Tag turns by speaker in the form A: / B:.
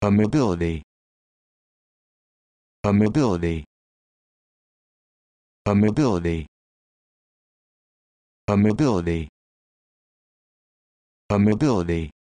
A: A A A mobility. mobility. mobility. A mobility. A mobility.